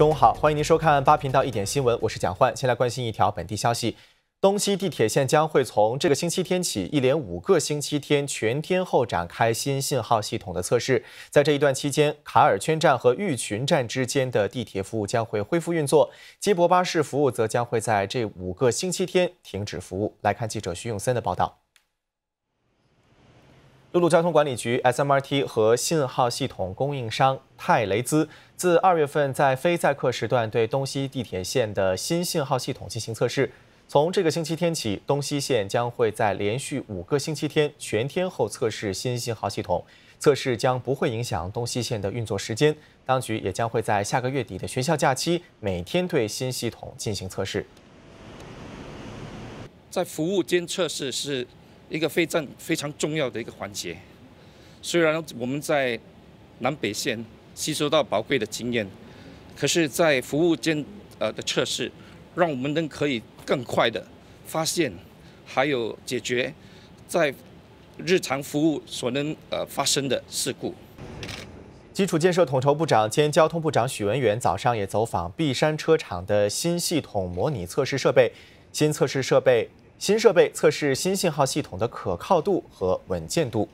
中午好，欢迎您收看八频道一点新闻，我是蒋焕。先来关心一条本地消息：，东西地铁线将会从这个星期天起，一连五个星期天全天候展开新信号系统的测试。在这一段期间，卡尔圈站和玉群站之间的地铁服务将会恢复运作，接驳巴士服务则将会在这五个星期天停止服务。来看记者徐永森的报道。陆路交通管理局、S M R T 和信号系统供应商泰雷兹自二月份在非载客时段对东西地铁线的新信号系统进行测试。从这个星期天起，东西线将会在连续五个星期天全天候测试新信号系统。测试将不会影响东西线的运作时间。当局也将会在下个月底的学校假期每天对新系统进行测试。在服务间测试是。一个非常非常重要的一个环节。虽然我们在南北线吸收到宝贵的经验，可是，在服务间呃的测试，让我们能可以更快的发现，还有解决在日常服务所能呃发生的事故。基础建设统筹部长兼交通部长许文远早上也走访璧山车厂的新系统模拟测试设备，新测试设备。新设备测试新信号系统的可靠度和稳健度。